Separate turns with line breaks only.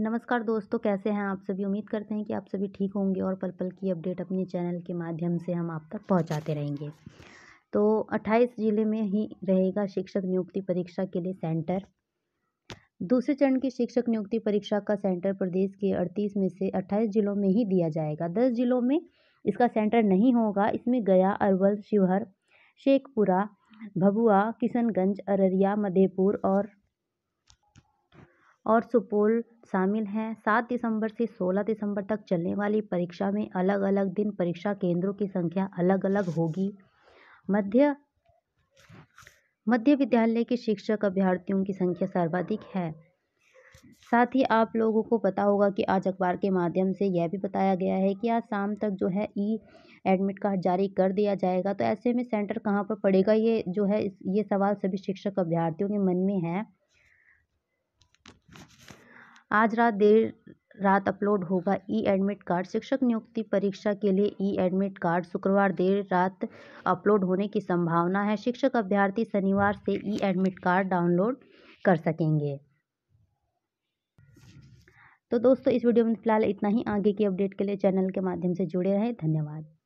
नमस्कार दोस्तों कैसे हैं आप सभी उम्मीद करते हैं कि आप सभी ठीक होंगे और पल पल की अपडेट अपने चैनल के माध्यम से हम आप तक पहुंचाते रहेंगे तो 28 जिले में ही रहेगा शिक्षक नियुक्ति परीक्षा के लिए सेंटर दूसरे चरण की शिक्षक नियुक्ति परीक्षा का सेंटर प्रदेश के अड़तीस में से अट्ठाईस जिलों में ही दिया जाएगा दस जिलों में इसका सेंटर नहीं होगा इसमें गया अरवल शिवहर शेखपुरा भभुआ किशनगंज अररिया मधेपुर और और सुपौल शामिल हैं सात दिसंबर से सोलह दिसंबर तक चलने वाली परीक्षा में अलग अलग दिन परीक्षा केंद्रों की संख्या अलग अलग होगी मध्य मध्य विद्यालय के शिक्षक अभ्यर्थियों की संख्या सर्वाधिक है साथ ही आप लोगों को पता होगा कि आज अखबार के माध्यम से यह भी बताया गया है कि आज शाम तक जो है ई एडमिट कार्ड जारी कर दिया जाएगा तो ऐसे में सेंटर कहाँ पर पड़ेगा ये जो है ये सवाल सभी शिक्षक अभ्यर्थियों के मन में है आज रात देर रात अपलोड होगा ई एडमिट कार्ड शिक्षक नियुक्ति परीक्षा के लिए ई एडमिट कार्ड शुक्रवार देर रात अपलोड होने की संभावना है शिक्षक अभ्यर्थी शनिवार से ई एडमिट कार्ड डाउनलोड कर सकेंगे तो दोस्तों इस वीडियो में फिलहाल इतना ही आगे की अपडेट के लिए चैनल के माध्यम से जुड़े रहें धन्यवाद